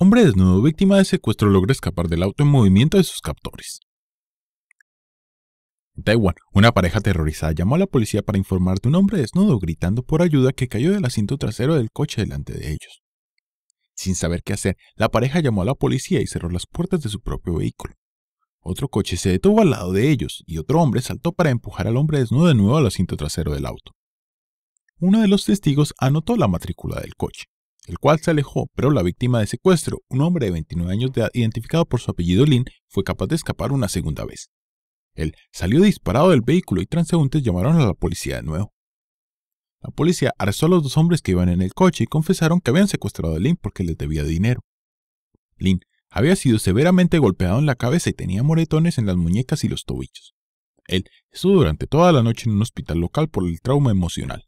Hombre desnudo, víctima de secuestro, logra escapar del auto en movimiento de sus captores. En Taiwán, una pareja aterrorizada llamó a la policía para informar de un hombre desnudo gritando por ayuda que cayó del asiento trasero del coche delante de ellos. Sin saber qué hacer, la pareja llamó a la policía y cerró las puertas de su propio vehículo. Otro coche se detuvo al lado de ellos y otro hombre saltó para empujar al hombre desnudo de nuevo al asiento trasero del auto. Uno de los testigos anotó la matrícula del coche el cual se alejó, pero la víctima de secuestro, un hombre de 29 años de edad identificado por su apellido Lin, fue capaz de escapar una segunda vez. Él salió disparado del vehículo y transeúntes llamaron a la policía de nuevo. La policía arrestó a los dos hombres que iban en el coche y confesaron que habían secuestrado a Lin porque les debía dinero. Lin había sido severamente golpeado en la cabeza y tenía moretones en las muñecas y los tobillos. Él estuvo durante toda la noche en un hospital local por el trauma emocional.